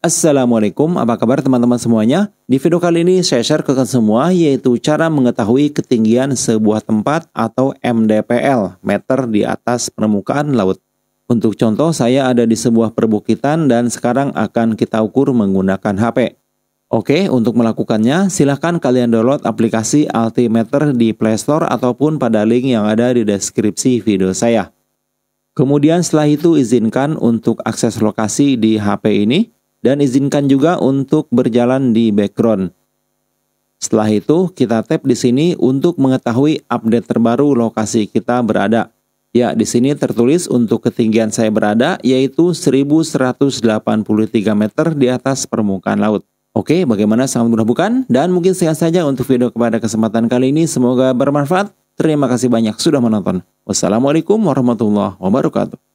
Assalamualaikum, apa kabar teman-teman semuanya? Di video kali ini saya share ke kalian semua yaitu cara mengetahui ketinggian sebuah tempat atau MDPL, meter di atas permukaan laut. Untuk contoh saya ada di sebuah perbukitan dan sekarang akan kita ukur menggunakan HP. Oke, untuk melakukannya silahkan kalian download aplikasi Altimeter di Play Store ataupun pada link yang ada di deskripsi video saya. Kemudian setelah itu izinkan untuk akses lokasi di HP ini dan izinkan juga untuk berjalan di background. Setelah itu, kita tap di sini untuk mengetahui update terbaru lokasi kita berada. Ya, di sini tertulis untuk ketinggian saya berada yaitu 1183 meter di atas permukaan laut. Oke, bagaimana sangat mudah bukan? Dan mungkin sekian saja untuk video kepada kesempatan kali ini. Semoga bermanfaat. Terima kasih banyak sudah menonton. Wassalamualaikum warahmatullahi wabarakatuh.